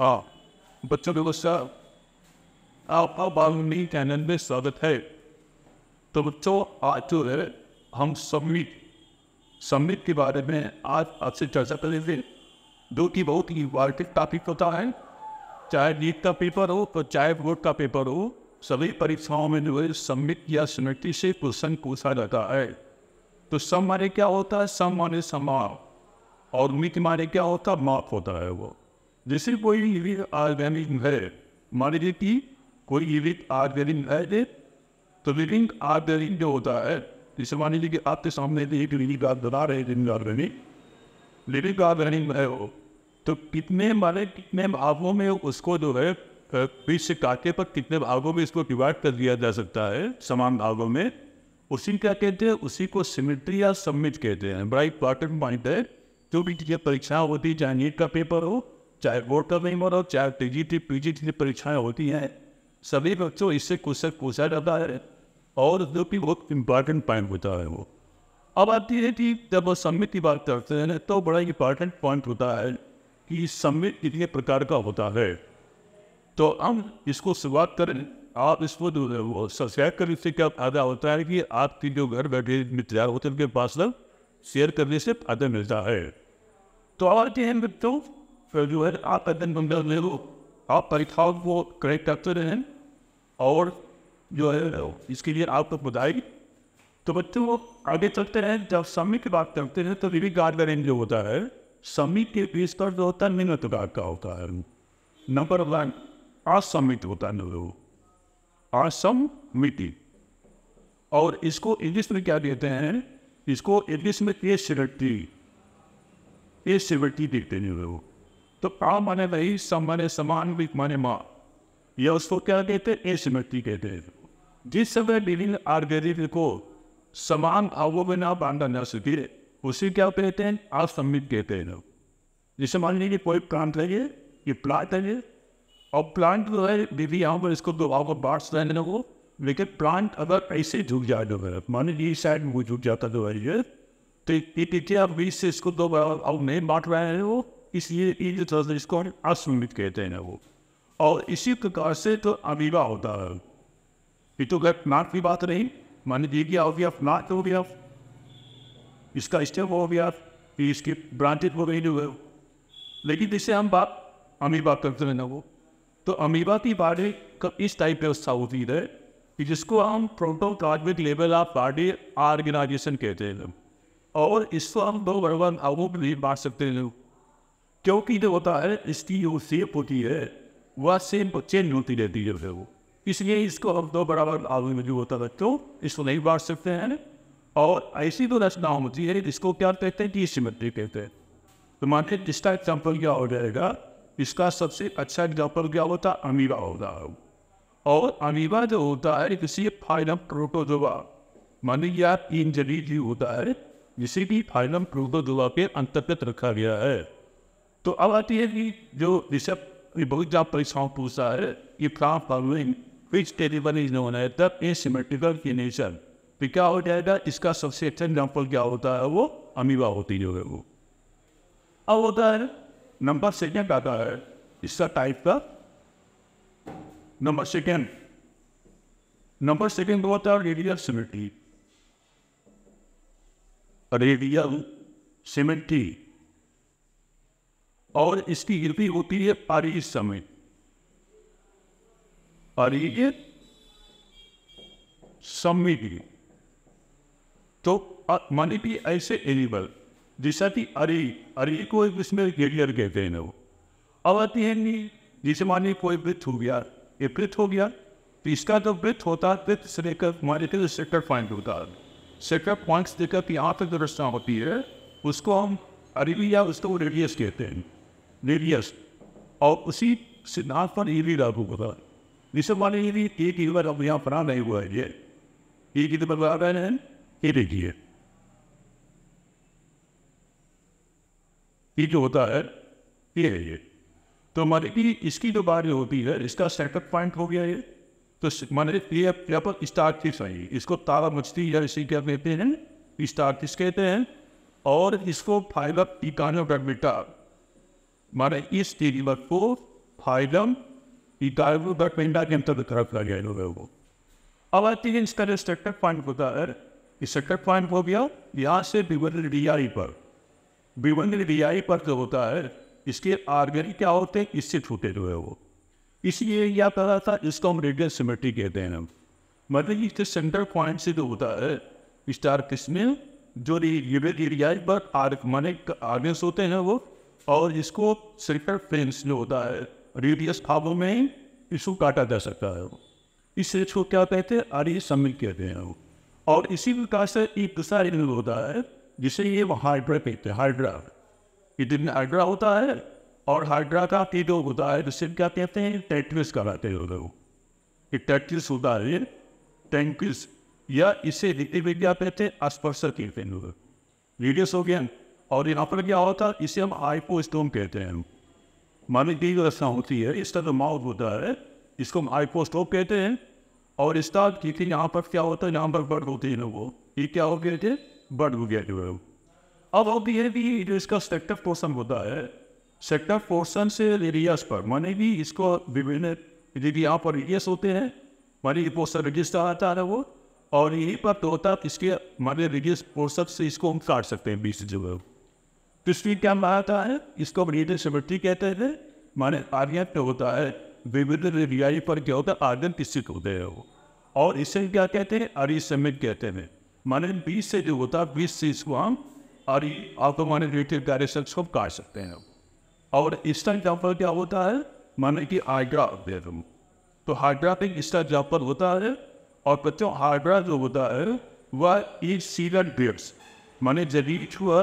बच्चों व्यवस्था आपका बागवानी चैनल में स्वागत है तो बच्चों आज जो है हम समित समित के बारे में आज आपसे चर्चा करेंगे जो कि बहुत ही इंपॉर्टेंट टॉपिक होता है चाहे नीट का पेपर हो तो चाहे बोर्ड का पेपर हो सभी परीक्षाओं में जो है सम्मिट या समिति से क्वेश्चन पूछा जाता है तो सम माने क्या होता है सम माने समाव और मित माने क्या होता है माफ होता है वो जैसे कोई लिविड ऑर्गेनिज्म है मान लीजिए कि कोई लिविड ऑर्गेनिज्म है तो लिविंग ऑर्गेनिज्म जो होता है जैसे मान लीजिए कि आपके सामने एक लिविंग बना रहे लिविंग ऑर्गेनिक लिविंग ऑर्गेनिज्म है वो तो कितने माने कितने भावों में उसको जो है बीच से काटे पर कितने भागों में इसको डिवाइड कर दिया जा सकता है समान भागों में उसी क्या कहते हैं उसी को सिमिट्री या सबमिट कहते हैं बड़ा इंपॉर्टेंट पॉइंट है जो भी परीक्षा होती चाहे नीट का पेपर हो चाहे बोर्ड का मेम्बर हो चाहे T G T P G T परीक्षाएँ होती हैं सभी बच्चों इससे कुछ से पूछा जाता है और जो कि बहुत इम्पॉर्टेंट पॉइंट होता है वो अब आती है कि जब वो सबमिट की बात करते हैं तो बड़ा इम्पॉर्टेंट पॉइंट होता है कि सबमिट कितने प्रकार का होता है तो हम इसको शुरुआत करें आप इसको जो है वो सब्सक्राइब करने से क्या फायदा होता है कि आपकी जो घर बैठे मित्र होते हैं उनके पास शेयर करने से फायदा मिलता है तो आते हैं मित्रों फिर जो है आप अध्ययन बंदा ले लो आप परीक्षाओं को करेक्ट करते रहें और जो है इसके लिए आप तो बधाई तो बच्चे वो आगे चलते हैं जब समिट की बात करते हैं तो रिवी गार्डनिंग जो होता है समिट के बीच पर जो होता है निम्न प्रकार का होता है नंबर वन असमित होता है असम असमिति और इसको इंग्लिश में क्या देते हैं इसको इंग्लिश में ए सिवर्टी ए सिवर्टी देखते हैं वो तो काम माने वही सम्मान समान भी माने माँ ये उसको क्या कहते हैं एसिमेट्री कहते हैं जिस समय विभिन्न आर्गेनिक को समान भावों में ना बांधा जा सके उसे क्या कहते हैं असमित कहते हैं लोग जैसे मान लीजिए कोई प्लांट है ये ये प्लांट है ये और प्लांट जो है बीबी यहाँ पर इसको दो भाव को बांट रहे को लेकिन प्लांट अगर ऐसे झुक जाए जो तो है मान लीजिए साइड में झुक जाता जो तो है ये तो ये पीछे आप बीच से इसको दो भाव नहीं बांट रहे हैं वो इसलिए ईद तौर इसको हम असमित कहते हैं वो और इसी प्रकार से तो अमीबा होता है ये तो गैप नाक की बात रही मान लीजिए हो गया नाक हो गया इसका स्टेप हो गया फिर इसकी ब्रांचेज हो गई जो है लेकिन जिससे हम बात अमीबा करते हैं ना वो तो अमीबा की बाड़ी कब इस टाइप व्यवस्था होती है कि जिसको हम protoplasmic level of body organisation कहते हैं और इसको हम दो बड़वन भागों में भी बांट सकते हैं क्योंकि जो होता है इसकी जो सेप होती है वह सेप चेंज होती रहती है फिर वो इसलिए इसको हम दो बराबर आदमी में जो होता है तो इसको नहीं बांट सकते हैं और ऐसी तो रचना होती है इसको क्या कहते हैं टी सिमेट्री कहते हैं तो माने इसका एग्जाम्पल क्या हो जाएगा इसका सबसे अच्छा एग्जाम्पल क्या होता है अमीबा होता है और अमीबा जो होता है किसी फाइनम प्रोटोजोवा माने यह इंजरी जी होता है जिसे भी फाइनम प्रोटोजोवा के अंतर्गत रखा गया है तो अब आती है कि जो ऋषभ बहुत ज़्यादा परीक्षाओं पूछता है ये from following which terrible is known है तब ए सिमेट्रिकल की नेचर तो क्या हो जाएगा इसका सबसे अच्छा एग्जाम्पल क्या होता है वो अमीबा होती जो है वो अब होता है नंबर सेकेंड आता है इसका टाइप का नंबर सेकेंड नंबर सेकेंड होता है रेडियल सिमेट्री रेडियल सिमेट्री और इसकी गिनती होती है पारी समय पारी समी की तो मानी कि ऐसे एनिमल जैसा कि अरे अरे को इसमें गेरियर कहते हैं ना वो अब आती है नील जिसे मानी कोई वृत्त हो गया ये वृत्त हो गया तो इसका जो तो वृत्त होता है वृत्त से लेकर मानी थे सेक्टर पॉइंट होता है सेक्टर पॉइंट से लेकर यहाँ तक जो रचना होती है उसको हम अरेबी या उसको रेडियस कहते हैं रेडियस और उसी सिद्धांत पर ईवी लागू होता है निश्चित माने ईवी एक ही बार अब यहाँ बना नहीं हुआ है ये एक ही बार बना रहे हैं ये देखिए ये जो होता है ये है ये तो हमारे कि इसकी जो बारी होती है इसका सेटअप पॉइंट हो गया ये तो माने ये यहाँ पर स्टार थिप्स आई इसको तारा मछली या इसी क्या कहते हैं स्टार्ट किस कहते हैं और इसको फाइबर इकानो डगमिटा મારે એ સ્ટેજ લખતો ફાઇલમ એ કાર્બો got પેન્ડા के अंतर तरफ लग गया वो अब आते हैं इसका जो स्ट्रक्चर पॉइंट होता है ये स्ट्रक्चर पॉइंट हो गया यहाँ से विवरण डीआई पर विवरण डीआई पर जो होता है इसके आर्गेनिक क्या होते हैं इससे छूटे जो है वो इसलिए यह कहा था इसको हम रेडियल सिमेट्री कहते हैं हम मतलब इसके सेंटर पॉइंट से जो होता है स्टार किस जो रिवेल एरिया पर आर्ग माने आर्गेंस होते हैं वो और इसको सेक्टर फ्रेम जो होता है रेडियस भागों में ही इसको काटा जा सकता है इस रेज को क्या कहते हैं आर्य सम्मिल कहते हैं और इसी प्रकार से एक दूसरा रिंग होता है जिसे ये वो हाइड्रा कहते हैं हाइड्रा ये दिन हाइड्रा होता है और हाइड्रा का तीन रोग होता है जिसे क्या कहते हैं टैटविस कराते हैं लोग ये टैटविस होता है टैंकिस या इसे हिंदी कहते हैं अस्पर्शक कहते हैं लोग रेडियस हो गया और यहाँ पर क्या होता है इसे हम हाइपोस्टोम कहते हैं मानव की व्यवस्था होती है इस तरह माउथ होता है इसको हम हाइपोस्टोम कहते हैं और इस इसका क्योंकि यहाँ पर क्या होता है यहाँ पर बर्ड होती है ना वो ये क्या हो गए थे बर्ड हो गया थे है अब होती है कि जो इसका सेक्टर पोर्सन होता है सेक्टर पोर्सन से एरियाज पर माने भी इसको विभिन्न यदि यहाँ पर एरियाज होते हैं माने पोर्सन रजिस्टर आता है वो और यही पर तो होता है इसके माने रिजियस पोर्सन से इसको हम काट सकते हैं बीस जगह किसकी क्या माता है इसको मृदय समृद्धि कहते हैं माने आर्य पे होता है विविध रियाई पर क्या होता है आर्यन स्थित होते हैं वो और इसे क्या कहते हैं अरि समित कहते हैं माने बीस से जो होता है बीस से इसको हम अरि आपको माने रिलेटिव डायरेक्शन को काट सकते हैं और इसका एग्जाम्पल क्या होता है माने कि हाइड्रा अभ्यम तो हाइड्रा पे इसका एग्जाम्पल होता है और बच्चों हाइड्रा जो होता है वह इज सीलन ड्रेड्स माने जरीज हुआ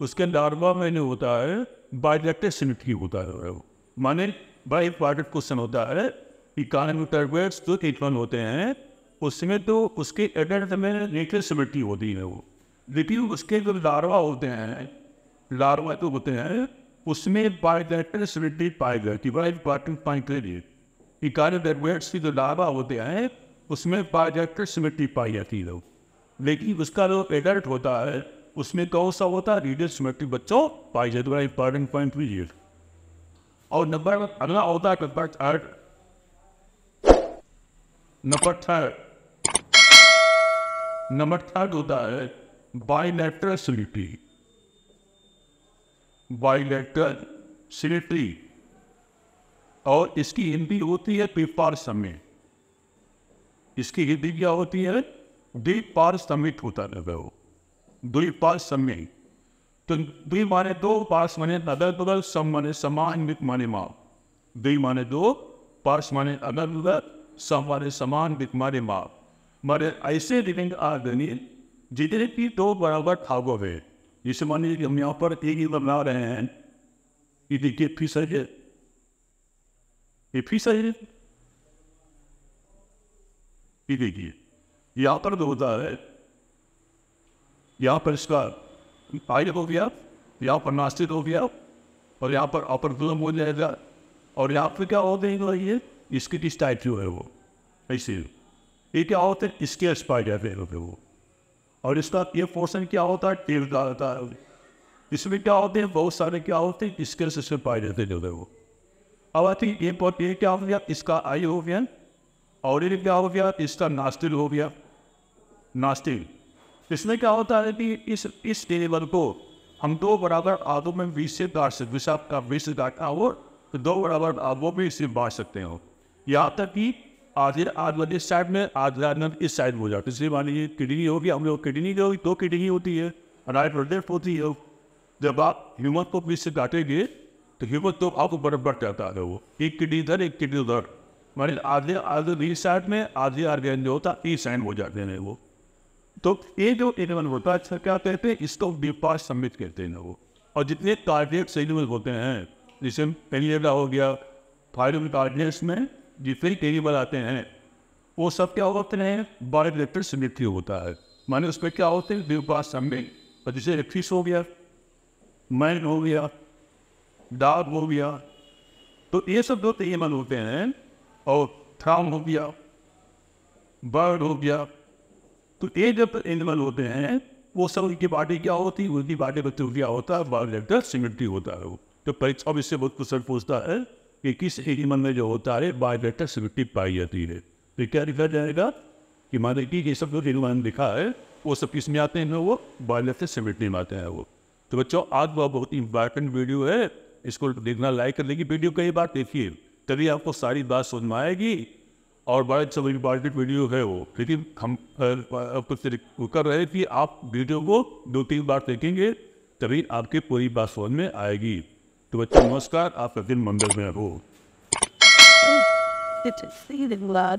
उसके लार्वा में नहीं होता है बायोलेक्टिक सिनिटी होता है वो माने बाई पार्टेड क्वेश्चन होता है इकानमी टर्बेट्स जो इटवन होते हैं उसमें तो उसके एडल्ट में नेचर सिमिटी होती है वो लेकिन उसके जो लार्वा होते हैं लार्वा जो होते हैं उसमें बायोलेक्टिक सिमिटी पाई जाती है बाई पार्टेड पाई के लिए इकानमी टर्बेट्स की जो लार्वा होते हैं उसमें बायोलेक्टिक सिमिटी पाई जाती है वो लेकिन उसका जो एडल्ट होता है उसमें कौन सा होता है रेडियल सिमेट्रिक बच्चों पाई जाए तुम्हारा इंपॉर्टेंट पॉइंट भी ये और नंबर अगला होता है number third number third number third होता है बायोलेटरल सिलिटी बायोलेटरल सिलिटी और इसकी हिंदी होती है पेपर समिट इसकी हिंदी क्या होती है पार समिट होता है वो द्विपास सम्य तो द्वि माने दो पास माने अदल बदल सम माने समान माने माँ द्वि माने दो पास माने अदल बदल सम माने समान वित माने माँ मारे ऐसे रिविंग आर गणित जितने भी दो बराबर भागों में जिसे माने हम यहाँ पर एक ही बना रहे हैं ये देखिए फीस है ये फीस है ये देखिए यहाँ पर दो होता है यहाँ पर इसका आयल हो गया यहाँ पर नास्तिक हो गया और यहाँ पर अपर जुलम हो जाएगा और यहाँ पर क्या होते हैं ये इसकी किस टाइप जो है वो ऐसे ये क्या होता है इसके स्पाइड है पे वो और इसका ये पोर्सन क्या होता है टेल का होता है इसमें क्या होते हैं बहुत सारे क्या होते हैं इसके से पाए जाते जो है वो अब आते ये पॉट ये क्या हो गया इसका आई हो गया और ये क्या हो गया इसका नास्तिल हो गया नास्तिल इसमें क्या होता है कि इस इस टेबल को हम दो बराबर आधों में बीस से काट सकते बीस आपका बीस से काटना हो तो दो बराबर आधों में इसे बांट सकते हो यहाँ तक कि आधे आध वाले इस साइड में आधे आदमी इस साइड में हो जाते इसलिए मान लीजिए किडनी होगी हम लोग किडनी होगी दो किडनी होती है और लेफ्ट होती है जब आप ह्यूमन को बीस से काटेंगे तो ह्यूमन तो आपको बराबर जाता है वो एक किडनी इधर एक किडनी उधर हमारे आधे आधे इस साइड में आधे आर्गेन जो होता है ई साइड हो जाते हैं वो तो ये जो इलेवन होता है अच्छा, क्या कहते हैं इसको विपास सम्मिट कहते हैं ना वो और जितने कार्डियक सेल्यूल होते हैं जैसे पेलीवेला हो गया थायरोड कार्डियस में जितने टेलीबल आते हैं वो सब क्या होते हैं बारह इलेक्ट्रिक सिमेट्री होता है माने उस पर क्या होते हैं विपास सम्मिट और जैसे रेफिस हो गया मैन हो गया डाग हो गया तो ये सब जो तेमन होते हैं और थ्राम हो गया बर्ड हो गया तो ये जब एनिमल होते हैं वो सब उनकी बॉडी क्या होती है उनकी बॉडी बच्चों क्या होता है बायोलेक्टर सिमेट्री होता है वो तो परीक्षा में इससे बहुत कुछ पूछता है कि किस एनिमल में जो होता है बायोलेक्टर सिमेट्री पाई जाती है तो क्या लिखा जाएगा कि माने कि ये सब जो एनिमल लिखा है वो सब किस में आते हैं वो बायोलेक्टर सिमेट्री में आते हैं वो तो बच्चों आज वह बहुत इंपॉर्टेंट वीडियो है इसको देखना लाइक कर लेगी वीडियो कई बार देखिए तभी आपको सारी बात समझ में आएगी और बड़ा अच्छा डिपार्टेड वीडियो है वो लेकिन हम कुछ कर रहे हैं कि आप वीडियो को दो तीन बार देखेंगे तभी आपके पूरी बात समझ में आएगी तो बच्चों नमस्कार आप दिन मंदिर में हो